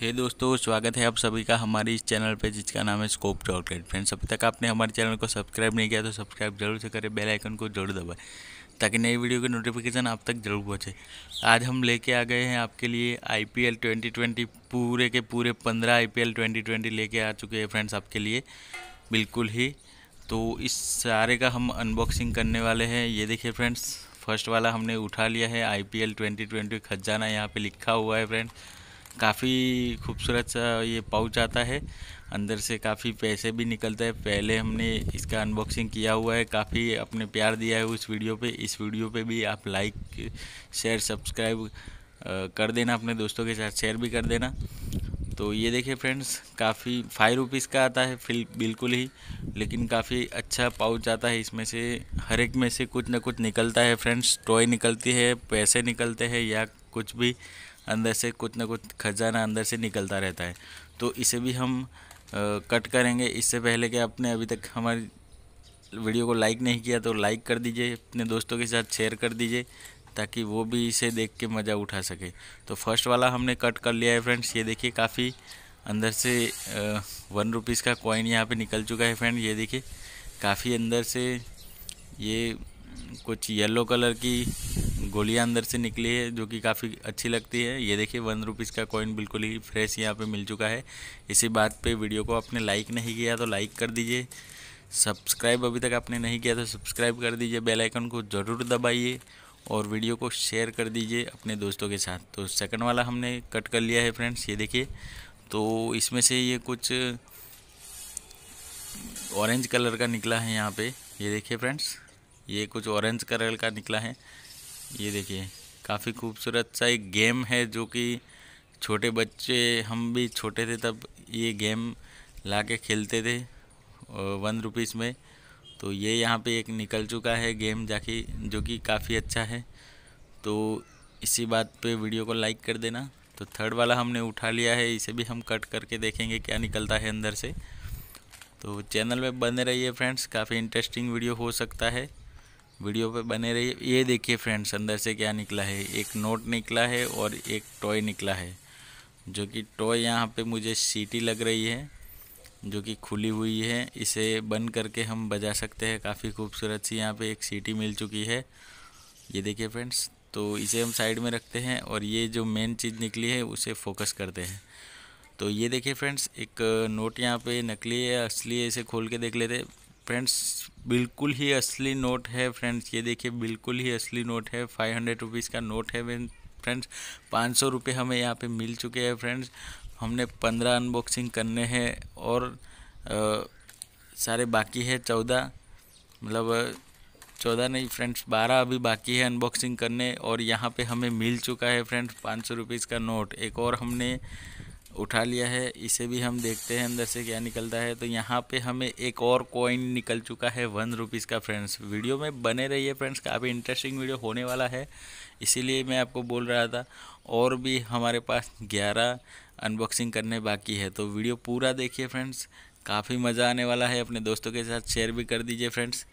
हे hey दोस्तों स्वागत है आप सभी का हमारे इस चैनल पे जिसका नाम है स्कोप चॉकलेट फ्रेंड्स अभी तक आपने हमारे चैनल को सब्सक्राइब नहीं किया तो सब्सक्राइब जरूर से करें बेल आइकन को जरूर दबाएं ताकि नई वीडियो के नोटिफिकेशन आप तक जरूर पहुँचे आज हम लेके आ गए हैं आपके लिए आईपीएल 2020 पूरे के पूरे पंद्रह आईपीएल 2020 लेके आ चुके हैं फ्रेंड्स आपके लिए बिल्कुल ही तो इस सारे का हम अनबॉक्सिंग करने वाले हैं ये देखिए फ्रेंड्स फर्स्ट वाला हमने उठा लिया है आई पी एल ट्वेंटी खजाना यहाँ पर लिखा हुआ है फ्रेंड्स काफ़ी खूबसूरत सा ये पाउच आता है अंदर से काफ़ी पैसे भी निकलते हैं पहले हमने इसका अनबॉक्सिंग किया हुआ है काफ़ी अपने प्यार दिया है उस वीडियो पे इस वीडियो पे भी आप लाइक शेयर सब्सक्राइब कर देना अपने दोस्तों के साथ शेयर भी कर देना तो ये देखिए फ्रेंड्स काफ़ी फाइव रुपीज़ का आता है फिल बिल्कुल ही लेकिन काफ़ी अच्छा पाउच आता है इसमें से हर एक में से कुछ ना कुछ निकलता है फ्रेंड्स टॉय निकलती है पैसे निकलते हैं या कुछ भी अंदर से कुछ ना कुछ खजाना अंदर से निकलता रहता है तो इसे भी हम आ, कट करेंगे इससे पहले कि आपने अभी तक हमारी वीडियो को लाइक नहीं किया तो लाइक कर दीजिए अपने दोस्तों के साथ शेयर कर दीजिए ताकि वो भी इसे देख के मज़ा उठा सके तो फर्स्ट वाला हमने कट कर लिया है फ्रेंड्स ये देखिए काफ़ी अंदर से आ, वन रुपीज़ का कॉइन यहाँ पे निकल चुका है फ्रेंड ये देखिए काफ़ी अंदर से ये कुछ येलो कलर की गोलियाँ अंदर से निकली है जो कि काफ़ी अच्छी लगती है ये देखिए वन रुपीज़ का कॉइन बिल्कुल ही फ्रेश यहाँ पे मिल चुका है इसी बात पे वीडियो को आपने लाइक नहीं किया तो लाइक कर दीजिए सब्सक्राइब अभी तक आपने नहीं किया तो सब्सक्राइब कर दीजिए बेल आइकन को ज़रूर दबाइए और वीडियो को शेयर कर दीजिए अपने दोस्तों के साथ तो सेकंड वाला हमने कट कर लिया है फ्रेंड्स ये देखिए तो इसमें से ये कुछ ऑरेंज कलर का निकला है यहाँ पे ये देखिए फ्रेंड्स ये कुछ ऑरेंज कलर का निकला है ये देखिए काफ़ी खूबसूरत सा एक गेम है जो कि छोटे बच्चे हम भी छोटे थे तब ये गेम ला के खेलते थे वन रुपीज़ में तो ये यहाँ पे एक निकल चुका है गेम जाके जो कि काफ़ी अच्छा है तो इसी बात पे वीडियो को लाइक कर देना तो थर्ड वाला हमने उठा लिया है इसे भी हम कट करके देखेंगे क्या निकलता है अंदर से तो चैनल में बने रहिए फ्रेंड्स काफ़ी इंटरेस्टिंग वीडियो हो सकता है वीडियो पे बने रहिए ये देखिए फ्रेंड्स अंदर से क्या निकला है एक नोट निकला है और एक टॉय निकला है जो कि टॉय यहाँ पे मुझे सीटी लग रही है जो कि खुली हुई है इसे बंद करके हम बजा सकते हैं काफ़ी खूबसूरत सी यहाँ पे एक सीटी मिल चुकी है ये देखिए फ्रेंड्स तो इसे हम साइड में रखते हैं और ये जो मेन चीज़ निकली है उसे फोकस करते हैं तो ये देखिए फ्रेंड्स एक नोट यहाँ पे नकली है असली है इसे खोल के देख लेते फ्रेंड्स बिल्कुल ही असली नोट है फ्रेंड्स ये देखिए बिल्कुल ही असली नोट है फाइव हंड्रेड रुपीज़ का नोट है फ्रेंड्स पाँच सौ रुपये हमें यहाँ पे मिल चुके हैं फ्रेंड्स हमने पंद्रह अनबॉक्सिंग करने हैं और आ, सारे बाकी है चौदह मतलब चौदह नहीं फ्रेंड्स बारह अभी बाकी है अनबॉक्सिंग करने और यहाँ पे हमें मिल चुका है फ्रेंड्स पाँच सौ रुपीज़ का नोट एक और हमने उठा लिया है इसे भी हम देखते हैं अंदर से क्या निकलता है तो यहाँ पे हमें एक और कॉइन निकल चुका है वन रुपीज़ का फ्रेंड्स वीडियो में बने रहिए फ्रेंड्स काफ़ी इंटरेस्टिंग वीडियो होने वाला है इसीलिए मैं आपको बोल रहा था और भी हमारे पास ग्यारह अनबॉक्सिंग करने बाकी है तो वीडियो पूरा देखिए फ्रेंड्स काफ़ी मज़ा आने वाला है अपने दोस्तों के साथ शेयर भी कर दीजिए फ्रेंड्स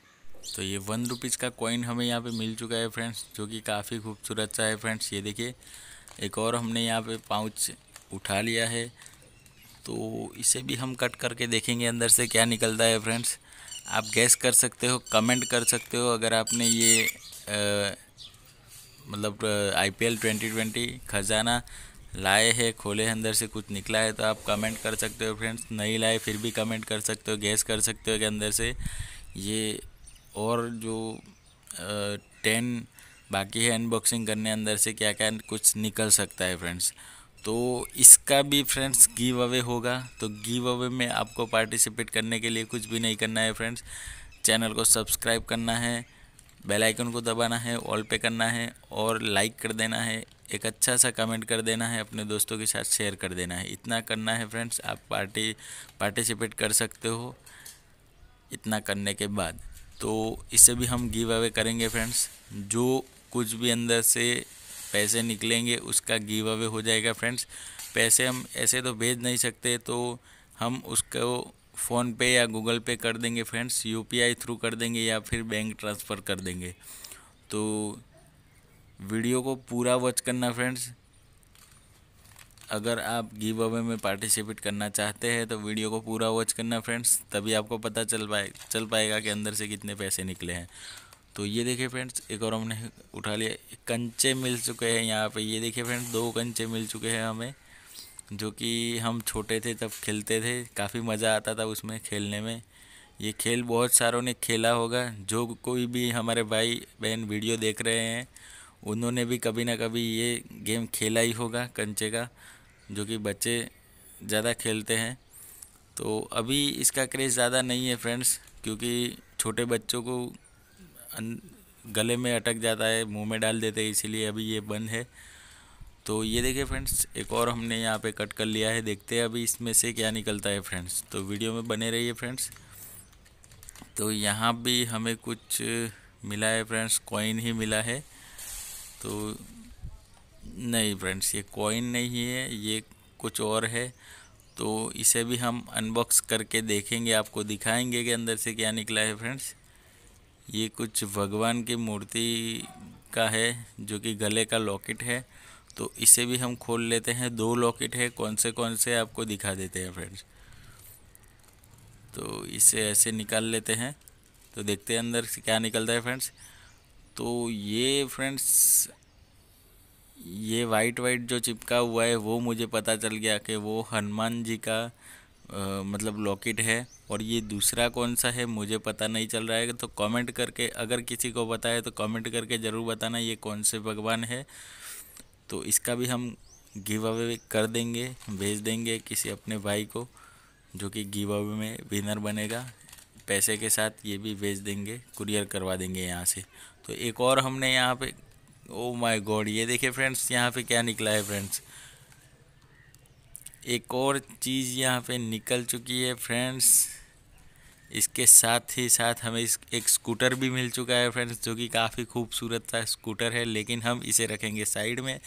तो ये वन रुपीज़ का कॉइन हमें यहाँ पे मिल चुका है फ्रेंड्स जो कि काफ़ी खूबसूरत सा है फ्रेंड्स ये देखिए एक और हमने यहाँ पे पाउच उठा लिया है तो इसे भी हम कट करके देखेंगे अंदर से क्या निकलता है फ्रेंड्स आप गैस कर सकते हो कमेंट कर सकते हो अगर आपने ये आ, मतलब I P L twenty twenty खजाना लाए है खोले अंदर से कुछ निकला है तो आप कमेंट कर सकते हो फ्रेंड्स नहीं लाए फिर भी कमेंट कर सकते हो गैस कर सकते हो कि अंदर से ये और जो टेन बाकी है अनबॉक्सिंग करने अंदर से क्या क्या कुछ निकल सकता है फ्रेंड्स तो इसका भी फ्रेंड्स गिव अवे होगा तो गिव अवे में आपको पार्टिसिपेट करने के लिए कुछ भी नहीं करना है फ्रेंड्स चैनल को सब्सक्राइब करना है बेल आइकन को दबाना है ऑल पे करना है और लाइक कर देना है एक अच्छा सा कमेंट कर देना है अपने दोस्तों के साथ शेयर कर देना है इतना करना है फ्रेंड्स आप पार्टी पार्टिसिपेट कर सकते हो इतना करने के बाद तो इसे भी हम गिव अवे करेंगे फ्रेंड्स जो कुछ भी अंदर से पैसे निकलेंगे उसका गिव अवे हो जाएगा फ्रेंड्स पैसे हम ऐसे तो भेज नहीं सकते तो हम उसको फ़ोन पे या गूगल पे कर देंगे फ्रेंड्स यूपीआई थ्रू कर देंगे या फिर बैंक ट्रांसफ़र कर देंगे तो वीडियो को पूरा वॉच करना फ्रेंड्स अगर आप गिव अवे में पार्टिसिपेट करना चाहते हैं तो वीडियो को पूरा वॉच करना फ्रेंड्स तभी आपको पता चल पाए चल पाएगा कि अंदर से कितने पैसे निकले हैं तो ये देखिए फ्रेंड्स एक और हमने उठा लिया कंचे मिल चुके हैं यहाँ पे ये देखिए फ्रेंड्स दो कंचे मिल चुके हैं हमें जो कि हम छोटे थे तब खेलते थे काफ़ी मज़ा आता था उसमें खेलने में ये खेल बहुत सारों ने खेला होगा जो कोई भी हमारे भाई बहन वीडियो देख रहे हैं उन्होंने भी कभी ना कभी ये गेम खेला ही होगा कंचे का जो कि बच्चे ज़्यादा खेलते हैं तो अभी इसका क्रेज़ ज़्यादा नहीं है फ्रेंड्स क्योंकि छोटे बच्चों को गले में अटक जाता है मुंह में डाल देते हैं इसीलिए अभी ये बंद है तो ये देखिए फ्रेंड्स एक और हमने यहाँ पे कट कर लिया है देखते हैं अभी इसमें से क्या निकलता है फ्रेंड्स तो वीडियो में बने रहिए फ्रेंड्स तो यहाँ भी हमें कुछ मिला है फ्रेंड्स कॉइन ही मिला है तो नहीं फ्रेंड्स ये कॉइन नहीं है ये कुछ और है तो इसे भी हम अनबॉक्स करके देखेंगे आपको दिखाएंगे कि अंदर से क्या निकला है फ्रेंड्स ये कुछ भगवान की मूर्ति का है जो कि गले का लॉकेट है तो इसे भी हम खोल लेते हैं दो लॉकेट है कौन से कौन से आपको दिखा देते हैं फ्रेंड्स तो इसे ऐसे निकाल लेते हैं तो देखते हैं अंदर से क्या निकलता है फ्रेंड्स तो ये फ्रेंड्स ये वाइट वाइट जो चिपका हुआ है वो मुझे पता चल गया कि वो हनुमान जी का मतलब लॉकेट है और ये दूसरा कौन सा है मुझे पता नहीं चल रहा है तो कमेंट करके अगर किसी को पता है तो कमेंट करके ज़रूर बताना ये कौन से भगवान है तो इसका भी हम गिव अवे कर देंगे भेज देंगे किसी अपने भाई को जो कि गिव अवे में विनर बनेगा पैसे के साथ ये भी भेज देंगे कुरियर करवा देंगे यहाँ से तो एक और हमने यहाँ पे ओ माय गॉड ये देखिए फ्रेंड्स यहाँ पे क्या निकला है फ्रेंड्स एक और चीज़ यहाँ पे निकल चुकी है फ्रेंड्स इसके साथ ही साथ हमें इस एक स्कूटर भी मिल चुका है फ्रेंड्स जो कि काफ़ी खूबसूरत सा स्कूटर है लेकिन हम इसे रखेंगे साइड में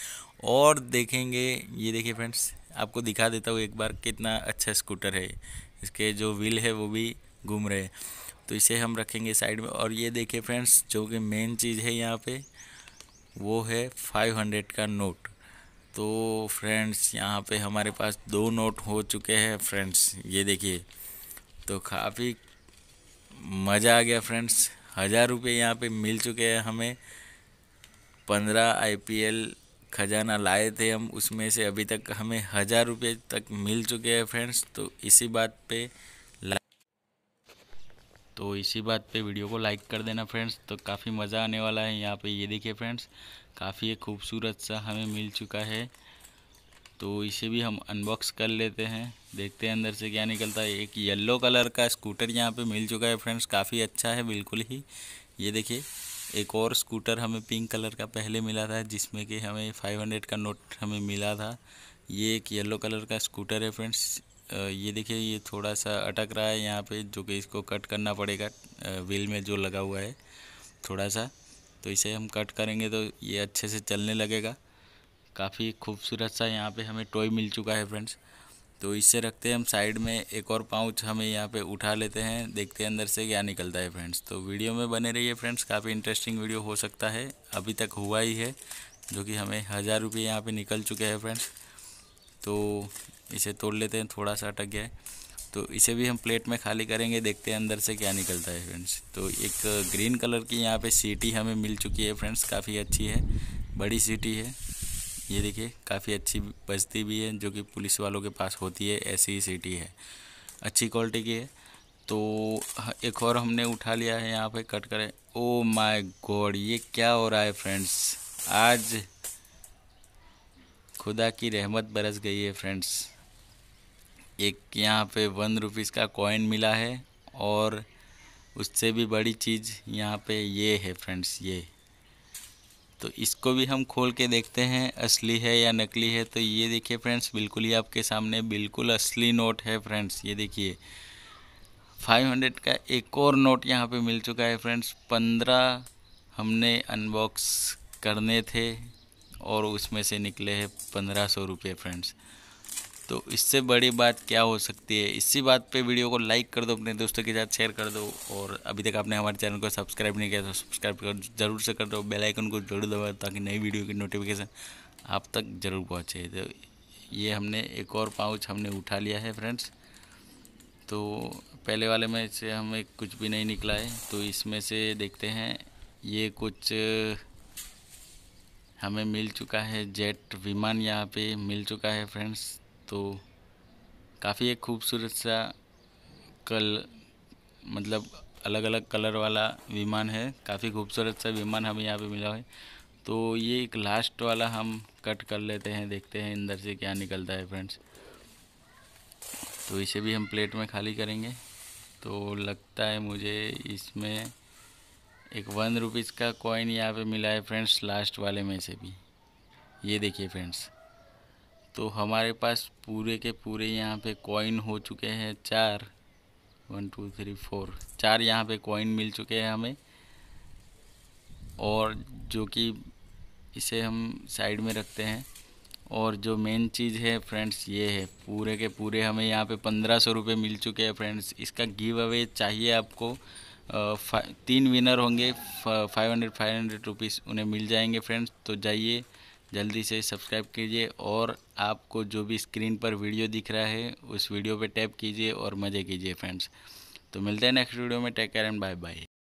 और देखेंगे ये देखिए फ्रेंड्स आपको दिखा देता हूँ एक बार कितना अच्छा स्कूटर है इसके जो व्हील है वो भी घूम रहे हैं तो इसे हम रखेंगे साइड में और ये देखिए फ्रेंड्स जो कि मेन चीज़ है यहाँ पे वो है फाइव का नोट तो फ्रेंड्स यहाँ पे हमारे पास दो नोट हो चुके हैं फ्रेंड्स ये देखिए तो काफ़ी मज़ा आ गया फ्रेंड्स हज़ार रुपये यहाँ पे मिल चुके हैं हमें पंद्रह आईपीएल खजाना लाए थे हम उसमें से अभी तक हमें हज़ार रुपये तक मिल चुके हैं फ्रेंड्स तो इसी बात पे तो इसी बात पे वीडियो को लाइक कर देना फ्रेंड्स तो काफ़ी मज़ा आने वाला है यहाँ पे ये देखिए फ्रेंड्स काफ़ी एक खूबसूरत सा हमें मिल चुका है तो इसे भी हम अनबॉक्स कर लेते हैं देखते हैं अंदर से क्या निकलता है एक येल्लो कलर का स्कूटर यहाँ पर मिल चुका है फ्रेंड्स काफ़ी अच्छा है बिल्कुल ही ये देखिए एक और स्कूटर हमें पिंक कलर का पहले मिला था जिसमें कि हमें 500 का नोट हमें मिला था ये एक येलो कलर का स्कूटर है फ्रेंड्स ये देखिए ये थोड़ा सा अटक रहा है यहाँ पे जो कि इसको कट करना पड़ेगा व्हील में जो लगा हुआ है थोड़ा सा तो इसे हम कट करेंगे तो ये अच्छे से चलने लगेगा काफ़ी खूबसूरत सा यहाँ पे हमें टॉय मिल चुका है फ्रेंड्स तो इससे रखते हैं हम साइड में एक और पाउच हमें यहाँ पे उठा लेते हैं देखते हैं अंदर से क्या निकलता है फ्रेंड्स तो वीडियो में बने रहिए फ्रेंड्स काफ़ी इंटरेस्टिंग वीडियो हो सकता है अभी तक हुआ ही है जो कि हमें हज़ार रुपये यहाँ पर निकल चुके हैं फ्रेंड्स तो इसे तोड़ लेते हैं थोड़ा सा अटक गया है तो इसे भी हम प्लेट में खाली करेंगे देखते हैं अंदर से क्या निकलता है फ्रेंड्स तो एक ग्रीन कलर की यहाँ पे सीटी हमें मिल चुकी है फ्रेंड्स काफ़ी अच्छी है बड़ी सीटी है ये देखिए काफ़ी अच्छी बजती भी है जो कि पुलिस वालों के पास होती है ऐसी ही सीटी है अच्छी क्वालिटी की है तो एक और हमने उठा लिया है यहाँ पर कट करें ओ माई गॉड ये क्या हो रहा है फ्रेंड्स आज खुदा की रहमत बरस गई है फ्रेंड्स एक यहाँ पे वन रुपीज़ का कॉइन मिला है और उससे भी बड़ी चीज़ यहाँ पे ये है फ्रेंड्स ये तो इसको भी हम खोल के देखते हैं असली है या नकली है तो ये देखिए फ्रेंड्स बिल्कुल ही आपके सामने बिल्कुल असली नोट है फ्रेंड्स ये देखिए 500 का एक और नोट यहाँ पे मिल चुका है फ्रेंड्स 15 हमने अनबॉक्स करने थे और उसमें से निकले हैं पंद्रह सौ रुपये फ्रेंड्स तो इससे बड़ी बात क्या हो सकती है इसी बात पे वीडियो को लाइक कर दो अपने दोस्तों के साथ शेयर कर दो और अभी तक आपने हमारे चैनल को सब्सक्राइब नहीं किया तो सब्सक्राइब कर जरूर से कर दो बेल आइकन को जरूर दबाओ ताकि नई वीडियो की नोटिफिकेशन आप तक जरूर पहुँचे तो ये हमने एक और पाउच हमने उठा लिया है फ्रेंड्स तो पहले वाले में से हमें कुछ भी नहीं निकला है तो इसमें से देखते हैं ये कुछ हमें मिल चुका है जेट विमान यहाँ पे मिल चुका है फ्रेंड्स तो काफ़ी एक खूबसूरत सा कल मतलब अलग अलग कलर वाला विमान है काफ़ी खूबसूरत सा विमान हमें यहाँ पे मिला है तो ये एक लास्ट वाला हम कट कर लेते हैं देखते हैं अंदर से क्या निकलता है फ्रेंड्स तो इसे भी हम प्लेट में खाली करेंगे तो लगता है मुझे इसमें एक वन रुपीज़ का कॉइन यहाँ पे मिला है फ्रेंड्स लास्ट वाले में से भी ये देखिए फ्रेंड्स तो हमारे पास पूरे के पूरे यहाँ पे कॉइन हो चुके हैं चार वन टू थ्री फोर चार यहाँ पे कॉइन मिल चुके हैं हमें और जो कि इसे हम साइड में रखते हैं और जो मेन चीज़ है फ्रेंड्स ये है पूरे के पूरे हमें यहाँ पे पंद्रह सौ रुपये मिल चुके हैं फ्रेंड्स इसका गिव अवे चाहिए आपको तीन विनर होंगे five hundred five hundred rupees उन्हें मिल जाएंगे फ्रेंड्स तो जाइए जल्दी से सब्सक्राइब कीजिए और आपको जो भी स्क्रीन पर वीडियो दिख रहा है उस वीडियो पे टैप कीजिए और मज़े कीजिए फ्रेंड्स तो मिलते हैं नेक्स्ट वीडियो में take care and bye bye